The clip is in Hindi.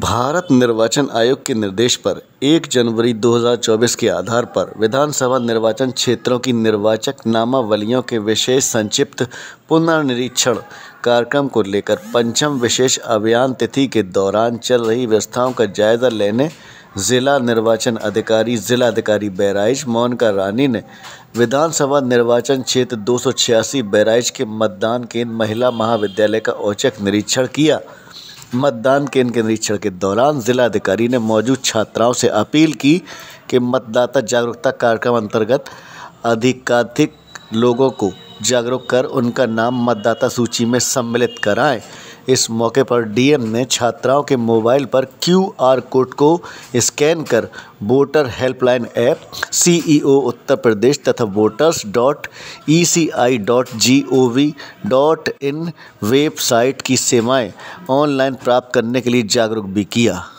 भारत निर्वाचन आयोग के निर्देश पर 1 जनवरी 2024 के आधार पर विधानसभा निर्वाचन क्षेत्रों की निर्वाचक नामावलियों के विशेष संक्षिप्त पुनर्निरीक्षण कार्यक्रम को लेकर पंचम विशेष अभियान तिथि के दौरान चल रही व्यवस्थाओं का जायजा लेने जिला निर्वाचन अधिकारी जिलाधिकारी बहराइच मोहनका रानी ने विधानसभा निर्वाचन क्षेत्र दो बैराइच के मतदान केंद्र महिला महाविद्यालय का औचक निरीक्षण किया मतदान केंद्र के निरीक्षण के दौरान जिलाधिकारी ने मौजूद छात्राओं से अपील की कि मतदाता जागरूकता कार्यक्रम अंतर्गत अधिकाधिक लोगों को जागरूक कर उनका नाम मतदाता सूची में सम्मिलित कराएं इस मौके पर डीएम ने छात्राओं के मोबाइल पर क्यूआर कोड को स्कैन कर voter helpline app CEO Uttar Pradesh तथा voters dot E C I dot G O V dot in website की सेवाएं ऑनलाइन प्राप्त करने के लिए जागरूक भी किया